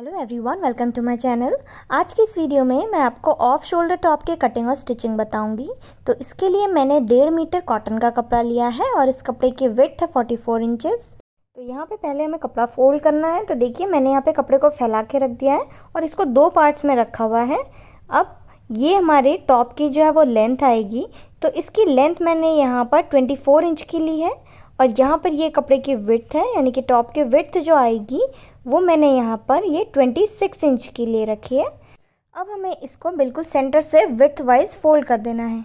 hello everyone welcome to my channel आज की इस वीडियो में मैं आपको ऑफ शोल्डर टॉप के कटिंग और स्टिचिंग बताऊंगी तो इसके लिए मैंने डेढ़ मीटर कॉटन का कपड़ा लिया है और इस कपड़े की विथ है 44 इंचेस तो यहाँ पे पहले हमें कपड़ा फोल्ड करना है तो देखिए मैंने यहाँ पे कपड़े को फैला के रख दिया है और इसको दो पार्ट्स में रखा हुआ है अब ये हमारे टॉप की जो है वो लेंथ आएगी तो इसकी लेंथ मैंने यहाँ पर ट्वेंटी इंच की ली है और यहाँ पर ये कपड़े की विथ है यानी कि टॉप की विथ जो आएगी वो मैंने यहाँ पर ये 26 इंच की ले रखी है अब हमें इसको बिल्कुल सेंटर से विथ वाइज फोल्ड कर देना है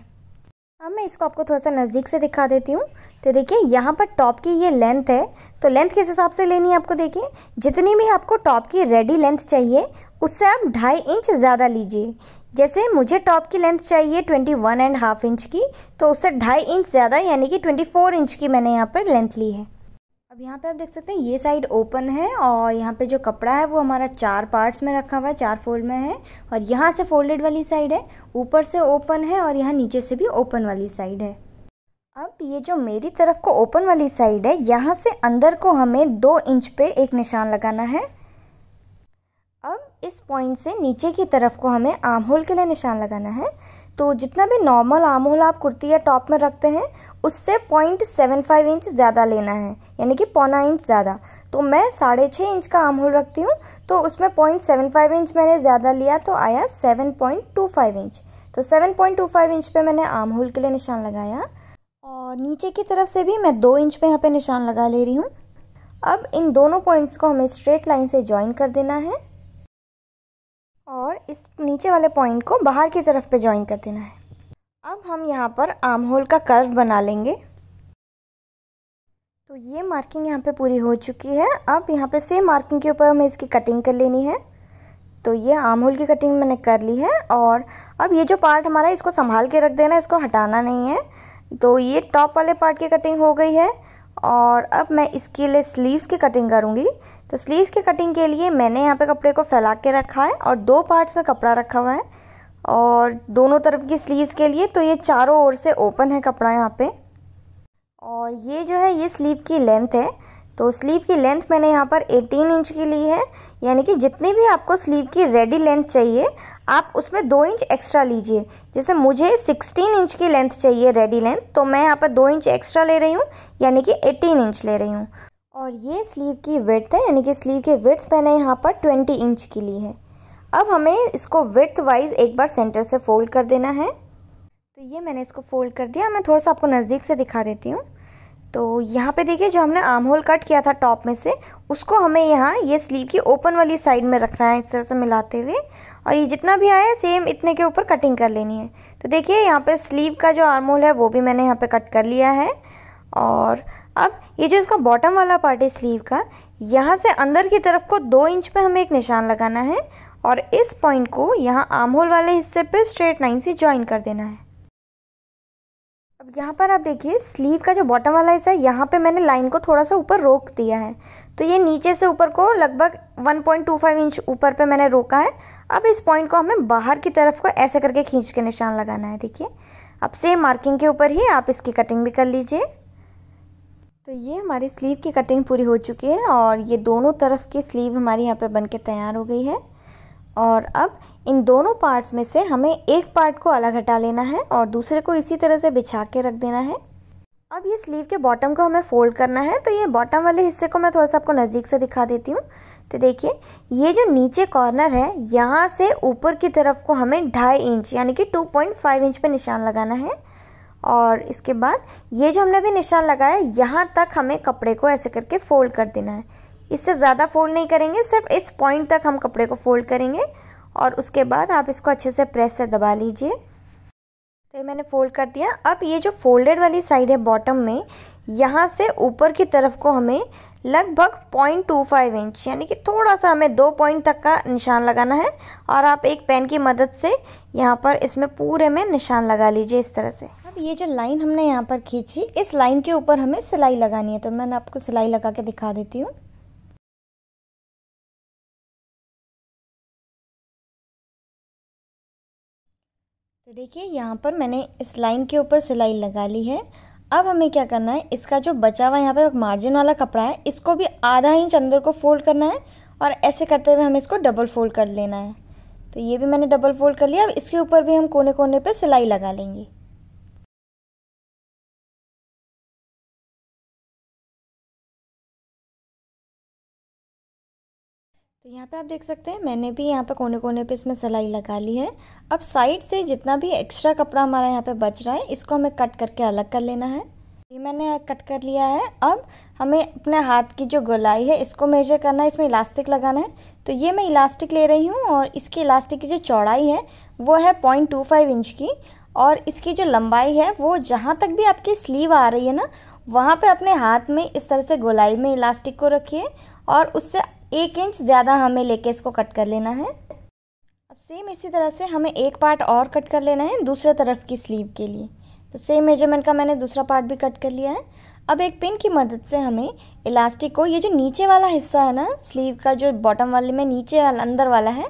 अब मैं इसको आपको थोड़ा सा नज़दीक से दिखा देती हूँ तो देखिए यहाँ पर टॉप की ये लेंथ है तो लेंथ किस हिसाब से लेनी है आपको देखिए जितनी भी आपको टॉप की रेडी लेंथ चाहिए उससे आप ढाई इंच ज़्यादा लीजिए जैसे मुझे टॉप की लेंथ चाहिए twenty one and half inch की तो उससे ढाई इंच ज़्यादा यानी कि ट्वेंटी फोर इंच की मैंने यहाँ पर लेंथ ली है अब यहाँ पे आप देख सकते हैं ये साइड ओपन है और यहाँ पे जो कपड़ा है वो हमारा चार पार्ट्स में रखा हुआ है चार फोल्ड में है और यहाँ से फोल्डेड वाली साइड है ऊपर से ओपन है और यहाँ नीचे से भी ओपन वाली साइड है अब ये जो मेरी तरफ को ओपन वाली साइड है यहाँ से अंदर को हमें दो इंच पे एक निशान लगाना है अब इस पॉइंट से नीचे की तरफ को हमें आर्म होल के लिए निशान लगाना है तो जितना भी नॉर्मल आमूल आप कुर्ती या टॉप में रखते हैं उससे पॉइंट सेवन फाइव इंच ज़्यादा लेना है यानी कि पौना इंच ज़्यादा तो मैं साढ़े छः इंच का आमूल रखती हूँ तो उसमें पॉइंट सेवन फाइव इंच मैंने ज़्यादा लिया तो आया seven point two five inch तो seven point two five inch पे मैंने आम के लिए निशान लगाया और नीचे की तरफ से भी मैं दो इंच पे यहाँ पे निशान लगा ले रही हूँ अब इन दोनों पॉइंट्स को हमें स्ट्रेट लाइन से ज्वाइन कर देना है इस नीचे वाले पॉइंट को बाहर की तरफ पे ज्वाइन कर देना है अब हम यहाँ पर आर्म होल का कर्व बना लेंगे तो ये मार्किंग यहाँ पे पूरी हो चुकी है अब यहाँ पे सेम मार्किंग के ऊपर हमें इसकी कटिंग कर लेनी है तो ये आर्म होल की कटिंग मैंने कर ली है और अब ये जो पार्ट हमारा है इसको संभाल के रख देना है इसको हटाना नहीं है तो ये टॉप वाले पार्ट की कटिंग हो गई है और अब मैं इसके लिए स्लीव्स की कटिंग करूँगी तो स्लीव्स की कटिंग के लिए मैंने यहाँ पे कपड़े को फैला के रखा है और दो पार्ट्स में कपड़ा रखा हुआ है और दोनों तरफ की स्लीव्स के लिए तो ये चारों ओर से ओपन है कपड़ा यहाँ पे और ये जो है ये स्लीव की लेंथ है तो स्लीव की लेंथ मैंने यहाँ पर 18 इंच की ली है यानी कि जितनी भी आपको स्लीव की रेडी लेंथ चाहिए आप उसमें दो इंच एक्स्ट्रा लीजिए जैसे मुझे 16 इंच की लेंथ चाहिए रेडी लेंथ तो मैं यहाँ पर दो इंच एक्स्ट्रा ले रही हूँ यानी कि 18 इंच ले रही हूँ और ये स्लीव की विड्थ है यानी कि स्लीव की विड्थ मैंने यहाँ पर 20 इंच की ली है अब हमें इसको विड्थ वाइज एक बार सेंटर से फोल्ड कर देना है तो ये मैंने इसको फोल्ड कर दिया मैं थोड़ा सा आपको नज़दीक से दिखा देती हूँ तो यहाँ पे देखिए जो हमने आर्म होल कट किया था टॉप में से उसको हमें यहाँ ये स्लीव की ओपन वाली साइड में रखना है इस तरह से मिलाते हुए और ये जितना भी आया सेम इतने के ऊपर कटिंग कर लेनी है तो देखिए यहाँ पे स्लीव का जो आर्म होल है वो भी मैंने यहाँ पे कट कर लिया है और अब ये जो इसका बॉटम वाला पार्ट है स्लीव का यहाँ से अंदर की तरफ को दो इंच पे हमें एक निशान लगाना है और इस पॉइंट को यहाँ आर्म होल वाले हिस्से पे स्ट्रेट लाइन से ज्वाइन कर देना है अब यहाँ पर आप देखिए स्लीव का जो बॉटम वाला हिस्सा है यहाँ पे मैंने लाइन को थोड़ा सा ऊपर रोक दिया है तो ये नीचे से ऊपर को लगभग 1.25 इंच ऊपर पे मैंने रोका है अब इस पॉइंट को हमें बाहर की तरफ को ऐसे करके खींच के निशान लगाना है देखिए अब सेम मार्किंग के ऊपर ही आप इसकी कटिंग भी कर लीजिए तो ये हमारी स्लीव की कटिंग पूरी हो चुकी है और ये दोनों तरफ की स्लीव हमारी यहाँ पर बन के तैयार हो गई है और अब इन दोनों पार्ट्स में से हमें एक पार्ट को अलग हटा लेना है और दूसरे को इसी तरह से बिछा के रख देना है अब ये स्लीव के बॉटम को हमें फोल्ड करना है तो ये बॉटम वाले हिस्से को मैं थोड़ा सा आपको नज़दीक से दिखा देती हूँ तो देखिए ये जो नीचे कॉर्नर है यहाँ से ऊपर की तरफ को हमें ढाई इंच यानी कि 2.5 इंच पे निशान लगाना है और इसके बाद ये जो हमने अभी निशान लगाया यहाँ तक हमें कपड़े को ऐसे करके फोल्ड कर देना है इससे ज़्यादा फोल्ड नहीं करेंगे सिर्फ इस पॉइंट तक हम कपड़े को फोल्ड करेंगे और उसके बाद आप इसको अच्छे से प्रेस से दबा लीजिए तो ये मैंने फोल्ड कर दिया अब ये जो फोल्डेड वाली साइड है बॉटम में यहाँ से ऊपर की तरफ को हमें लगभग पॉइंट टू फाइव इंच यानी कि थोड़ा सा हमें दो पॉइंट तक का निशान लगाना है और आप एक पेन की मदद से यहाँ पर इसमें पूरे में निशान लगा लीजिए इस तरह से अब ये जो लाइन हमने यहाँ पर खींची इस लाइन के ऊपर हमें सिलाई लगानी है तो मैंने आपको सिलाई लगा के दिखा देती हूँ तो देखिए यहाँ पर मैंने इस लाइन के ऊपर सिलाई लगा ली है अब हमें क्या करना है इसका जो बचा हुआ यहाँ पर मार्जिन वाला कपड़ा है इसको भी आधा इंच अंदर को फोल्ड करना है और ऐसे करते हुए हमें इसको डबल फोल्ड कर लेना है तो ये भी मैंने डबल फोल्ड कर लिया अब इसके ऊपर भी हम कोने कोने पे सिलाई लगा लेंगे तो यहाँ पे आप देख सकते हैं मैंने भी यहाँ पे कोने कोने पे इसमें सिलाई लगा ली है अब साइड से जितना भी एक्स्ट्रा कपड़ा हमारा यहाँ पे बच रहा है इसको हमें कट करके अलग कर लेना है ये मैंने कट कर लिया है अब हमें अपने हाथ की जो गोलाई है इसको मेजर करना है इसमें इलास्टिक लगाना है तो ये मैं इलास्टिक ले रही हूँ और इसकी इलास्टिक की जो चौड़ाई है वो है पॉइंट टू फाइव इंच की और इसकी जो लंबाई है वो जहाँ तक भी आपकी स्लीव आ रही है ना वहाँ पे अपने हाथ में इस तरह से गोलाई में इलास्टिक को रखिए और उससे एक इंच ज़्यादा हमें लेके इसको कट कर लेना है अब सेम इसी तरह से हमें एक पार्ट और कट कर लेना है दूसरे तरफ की स्लीव के लिए तो सेम मेजरमेंट का मैंने दूसरा पार्ट भी कट कर लिया है अब एक पिन की मदद से हमें इलास्टिक को ये जो नीचे वाला हिस्सा है ना स्लीव का जो बॉटम वाले में नीचे वाला अंदर वाला है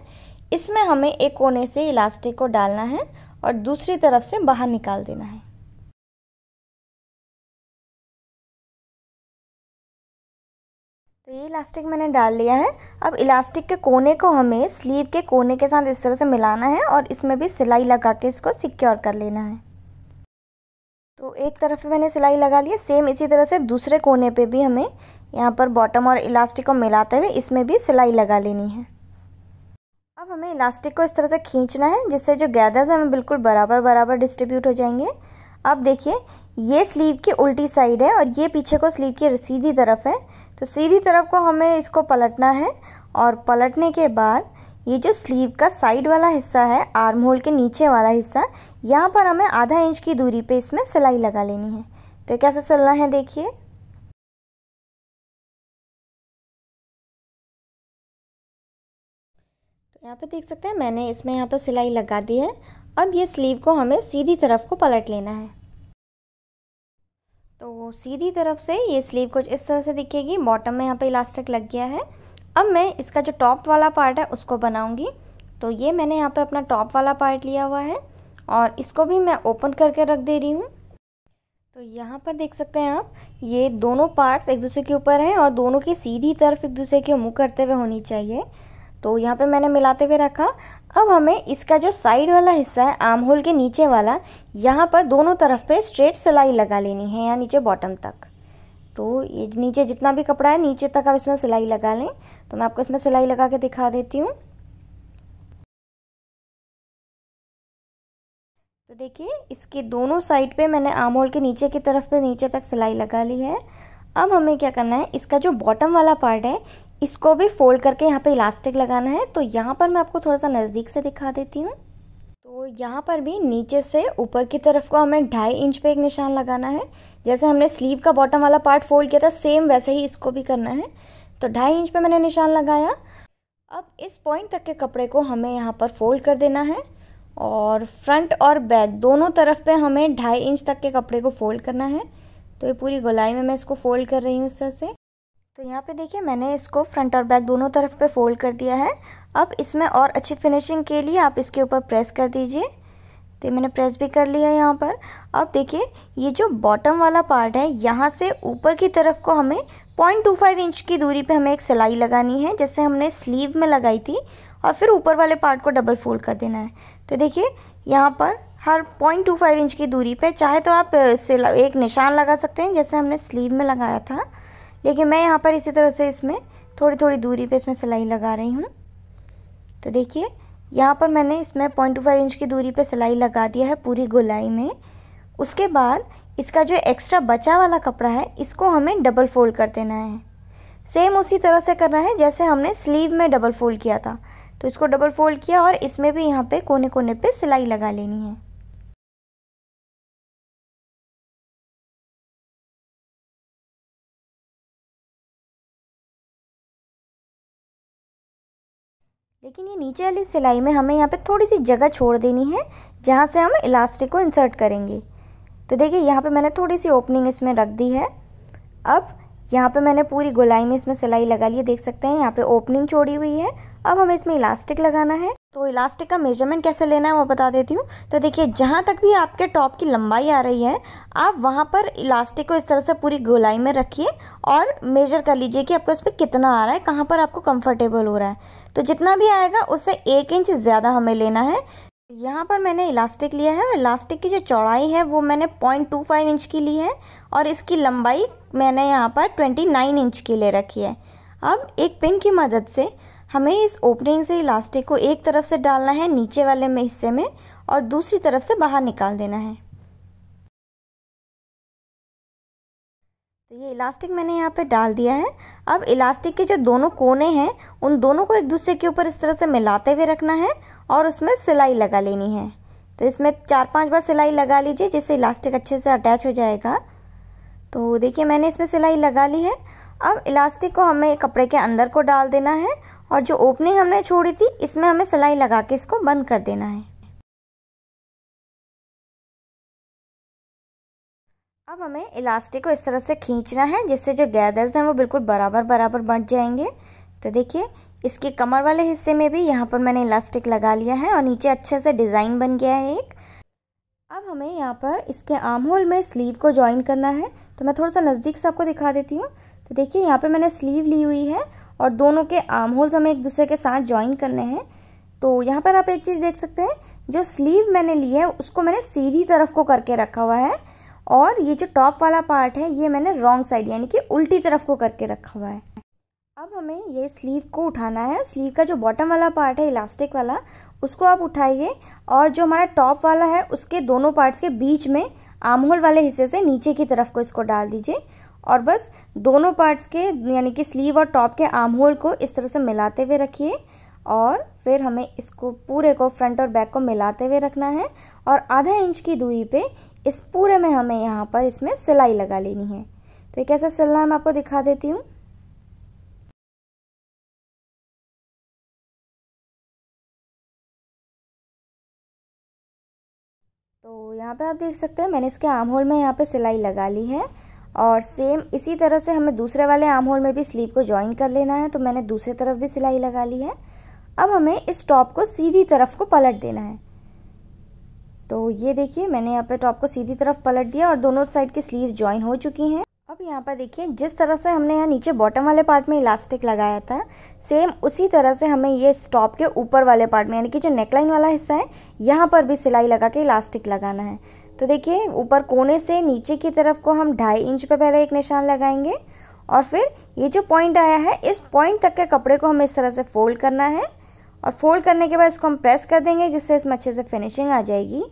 इसमें हमें एक कोने से इलास्टिक को डालना है और दूसरी तरफ से बाहर निकाल देना है ये इलास्टिक मैंने डाल लिया है अब इलास्टिक के कोने को हमें स्लीव के कोने के साथ इस तरह से मिलाना है और इसमें भी सिलाई लगा के इसको सिक्योर कर लेना है तो एक तरफ मैंने सिलाई लगा ली सेम इसी तरह से दूसरे कोने पे भी हमें यहाँ पर बॉटम और इलास्टिक को मिलाते हुए इसमें भी सिलाई लगा लेनी है अब हमें इलास्टिक को इस तरह से खींचना है जिससे जो गैदर्स हैं बिल्कुल बराबर बराबर डिस्ट्रीब्यूट हो जाएंगे अब देखिए ये स्लीव की उल्टी साइड है और ये पीछे को स्लीव की सीधी तरफ है तो सीधी तरफ को हमें इसको पलटना है और पलटने के बाद ये जो स्लीव का साइड वाला हिस्सा है आर्म होल के नीचे वाला हिस्सा यहाँ पर हमें आधा इंच की दूरी पे इसमें सिलाई लगा लेनी है तो कैसे सिलना है देखिए तो यहाँ पे देख सकते हैं मैंने इसमें यहाँ पर सिलाई लगा दी है अब ये स्लीव को हमें सीधी तरफ को पलट लेना है तो सीधी तरफ से ये स्लीव कुछ इस तरह से दिखेगी बॉटम में यहाँ पे इलास्टिक लग गया है अब मैं इसका जो टॉप वाला पार्ट है उसको बनाऊँगी तो ये मैंने यहाँ पे अपना टॉप वाला पार्ट लिया हुआ है और इसको भी मैं ओपन करके रख दे रही हूँ तो यहाँ पर देख सकते हैं आप ये दोनों पार्ट्स एक दूसरे के ऊपर हैं और दोनों की सीधी तरफ एक दूसरे के मुँह करते हुए होनी चाहिए तो यहाँ पे मैंने मिलाते हुए रखा अब हमें इसका जो साइड वाला हिस्सा है आर्म होल के नीचे वाला यहाँ पर दोनों तरफ पे स्ट्रेट सिलाई लगा लेनी है या नीचे बॉटम तक तो ये नीचे जितना भी कपड़ा है नीचे तक आप इसमें सिलाई लगा लें तो मैं आपको इसमें सिलाई लगा के दिखा देती हूँ तो देखिए इसके दोनों साइड पे मैंने आर्म होल के नीचे की तरफ पे नीचे तक सिलाई लगा ली है अब हमें क्या करना है इसका जो बॉटम वाला पार्ट है इसको भी फोल्ड करके यहाँ पे इलास्टिक लगाना है तो यहाँ पर मैं आपको थोड़ा सा नज़दीक से दिखा देती हूँ तो यहाँ पर भी नीचे से ऊपर की तरफ को हमें ढाई इंच पे एक निशान लगाना है जैसे हमने स्लीव का बॉटम वाला पार्ट फोल्ड किया था सेम वैसे ही इसको भी करना है तो ढाई इंच पर मैंने निशान लगाया अब इस पॉइंट तक के कपड़े को हमें यहाँ पर फोल्ड कर देना है और फ्रंट और बैक दोनों तरफ पे हमें ढाई इंच तक के कपड़े को फोल्ड करना है तो ये पूरी गोलाई में मैं इसको फोल्ड कर रही हूँ इस तरह से तो यहाँ पे देखिए मैंने इसको फ्रंट और बैक दोनों तरफ पे फोल्ड कर दिया है अब इसमें और अच्छी फिनिशिंग के लिए आप इसके ऊपर प्रेस कर दीजिए तो मैंने प्रेस भी कर लिया है यहाँ पर अब देखिए ये जो बॉटम वाला पार्ट है यहाँ से ऊपर की तरफ को हमें पॉइंट टू फाइव इंच की दूरी पे हमें एक सिलाई लगानी है जैसे हमने स्लीव में लगाई थी और फिर ऊपर वाले पार्ट को डबल फोल्ड कर देना है तो देखिए यहाँ पर हर पॉइंट टू फाइव इंच की दूरी पे चाहे तो आप एक निशान लगा सकते हैं जैसे हमने स्लीव में लगाया था लेकिन मैं यहाँ पर इसी तरह से इसमें थोड़ी थोड़ी दूरी पे इसमें सिलाई लगा रही हूँ तो देखिए यहाँ पर मैंने इसमें पॉइंट टू फाइव इंच की दूरी पे सिलाई लगा दिया है पूरी गोलाई में उसके बाद इसका जो एक्स्ट्रा बचा वाला कपड़ा है इसको हमें डबल फोल्ड कर देना है सेम उसी तरह से करना है जैसे हमने स्लीव में डबल फोल्ड किया था तो इसको डबल फोल्ड किया और इसमें भी यहाँ पर कोने कोने पर सिलाई लगा लेनी है लेकिन ये नीचे वाली सिलाई में हमें यहाँ पे थोड़ी सी जगह छोड़ देनी है जहाँ से हम इलास्टिक को इंसर्ट करेंगे तो देखिए यहाँ पे मैंने थोड़ी सी ओपनिंग इसमें रख दी है अब यहाँ पे मैंने पूरी गोलाई में इसमें सिलाई लगा ली है देख सकते हैं यहाँ पे ओपनिंग छोड़ी हुई है अब हमें इसमें इलास्टिक लगाना है तो इलास्टिक का मेजरमेंट कैसे लेना है वो बता देती हूँ तो देखिए जहाँ तक भी आपके टॉप की लंबाई आ रही है आप वहाँ पर इलास्टिक को इस तरह से पूरी गोलाई में रखिए और मेजर कर लीजिए कि आपको इस पर कितना आ रहा है कहाँ पर आपको कंफर्टेबल हो रहा है तो जितना भी आएगा उससे एक इंच ज़्यादा हमें लेना है यहाँ पर मैंने इलास्टिक लिया है इलास्टिक की जो चौड़ाई है वो मैंने पॉइंट टू फाइव इंच की ली है और इसकी लंबाई मैंने यहाँ पर ट्वेंटी नाइन इंच की ले रखी है अब एक पिन की मदद से हमें इस ओपनिंग से इलास्टिक को एक तरफ से डालना है नीचे वाले में हिस्से में और दूसरी तरफ से बाहर निकाल देना है तो ये इलास्टिक मैंने यहाँ पे डाल दिया है अब इलास्टिक के जो दोनों कोने हैं उन दोनों को एक दूसरे के ऊपर इस तरह से मिलाते हुए रखना है और उसमें सिलाई लगा लेनी है तो इसमें चार पांच बार सिलाई लगा लीजिए जिससे इलास्टिक अच्छे से अटैच हो जाएगा तो देखिए मैंने इसमें सिलाई लगा ली है अब इलास्टिक को हमें कपड़े के अंदर को डाल देना है और जो ओपनिंग हमने छोड़ी थी इसमें हमें सिलाई लगा के इसको बंद कर देना है अब हमें इलास्टिक को इस तरह से खींचना है जिससे जो गैदर्स हैं वो बिल्कुल बराबर बराबर बंट जाएंगे तो देखिए इसके कमर वाले हिस्से में भी यहाँ पर मैंने इलास्टिक लगा लिया है और नीचे अच्छे से डिज़ाइन बन गया है एक अब हमें यहाँ पर इसके आर्म होल में स्लीव को ज्वाइन करना है तो मैं थोड़ा सा नज़दीक से आपको दिखा देती हूँ तो देखिए यहाँ पर मैंने स्लीव ली हुई है और दोनों के आर्म होल्स हमें एक दूसरे के साथ ज्वाइन करने हैं तो यहाँ पर आप एक चीज़ देख सकते हैं जो स्लीव मैंने ली है उसको मैंने सीधी तरफ को करके रखा हुआ है और ये जो टॉप वाला पार्ट है ये मैंने रॉन्ग साइड यानी कि उल्टी तरफ को करके रखा हुआ है अब हमें ये स्लीव को उठाना है स्लीव का जो बॉटम वाला पार्ट है इलास्टिक वाला उसको आप उठाइए और जो हमारा टॉप वाला है उसके दोनों पार्ट्स के बीच में आमहोल वाले हिस्से से नीचे की तरफ को इसको डाल दीजिए और बस दोनों पार्ट्स के यानी कि स्लीव और टॉप के आमहोल को इस तरह से मिलाते हुए रखिए और फिर हमें इसको पूरे को फ्रंट और बैक को मिलाते हुए रखना है और आधा इंच की दूरी पे इस पूरे में हमें यहाँ पर इसमें सिलाई लगा लेनी है तो ये कैसा सिलना है मैं आपको दिखा देती हूँ तो यहाँ पे आप देख सकते हैं मैंने इसके आर्म होल में यहाँ पे सिलाई लगा ली है और सेम इसी तरह से हमें दूसरे वाले आर्म होल में भी स्लीव को ज्वाइन कर लेना है तो मैंने दूसरी तरफ भी सिलाई लगा ली है अब हमें इस टॉप को सीधी तरफ को पलट देना है तो ये देखिए मैंने यहाँ पे टॉप को सीधी तरफ पलट दिया और दोनों साइड की स्लीव ज्वाइन हो चुकी हैं अब यहाँ पर देखिए जिस तरह से हमने यहाँ नीचे बॉटम वाले पार्ट में इलास्टिक लगाया था सेम उसी तरह से हमें ये स्टॉप के ऊपर वाले पार्ट में यानी कि जो नेकलाइन वाला हिस्सा है यहाँ पर भी सिलाई लगा के इलास्टिक लगाना है तो देखिए ऊपर कोने से नीचे की तरफ को हम ढाई इंच पर पहले एक निशान लगाएंगे और फिर ये जो पॉइंट आया है इस पॉइंट तक के कपड़े को हमें इस तरह से फोल्ड करना है और फोल्ड करने के बाद इसको हम प्रेस कर देंगे जिससे इसमें अच्छे से फिनिशिंग आ जाएगी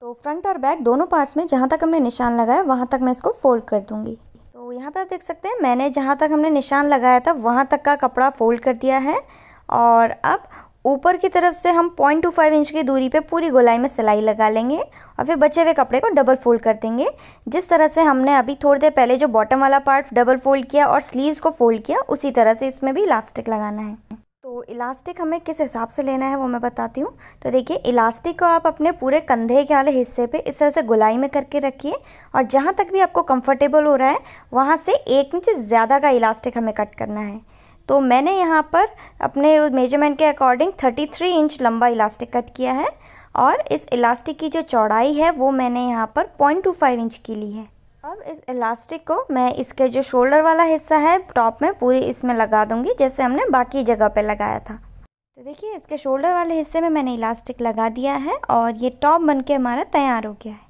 तो फ्रंट और बैक दोनों पार्ट्स में जहाँ तक हमने निशान लगाया वहाँ तक मैं इसको फोल्ड कर दूँगी तो यहाँ पे आप देख सकते हैं मैंने जहाँ तक हमने निशान लगाया था वहाँ तक का कपड़ा फोल्ड कर दिया है और अब ऊपर की तरफ से हम पॉइंट टू फाइव इंच की दूरी पे पूरी गोलाई में सिलाई लगा लेंगे और फिर बचे हुए कपड़े को डबल फोल्ड कर देंगे जिस तरह से हमने अभी थोड़ी देर पहले जो बॉटम वाला पार्ट डबल फोल्ड किया और स्लीव्स को फोल्ड किया उसी तरह से इसमें भी इलास्टिक लगाना है तो इलास्टिक हमें किस हिसाब से लेना है वो मैं बताती हूँ तो देखिए इलास्टिक को आप अपने पूरे कंधे के वाले हिस्से पे इस तरह से गुलाई में करके रखिए और जहाँ तक भी आपको कंफर्टेबल हो रहा है वहाँ से एक इंच ज़्यादा का इलास्टिक हमें कट करना है तो मैंने यहाँ पर अपने मेजरमेंट के अकॉर्डिंग थ्री इंच लंबा इलास्टिक कट किया है और इस इलास्टिक की जो चौड़ाई है वो मैंने यहाँ पर पॉइंट इंच की ली है अब इस इलास्टिक को मैं इसके जो शोल्डर वाला हिस्सा है टॉप में पूरी इसमें लगा दूंगी जैसे हमने बाकी जगह पे लगाया था तो देखिए इसके शोल्डर वाले हिस्से में मैंने इलास्टिक लगा दिया है और ये टॉप बनके हमारा तैयार हो गया है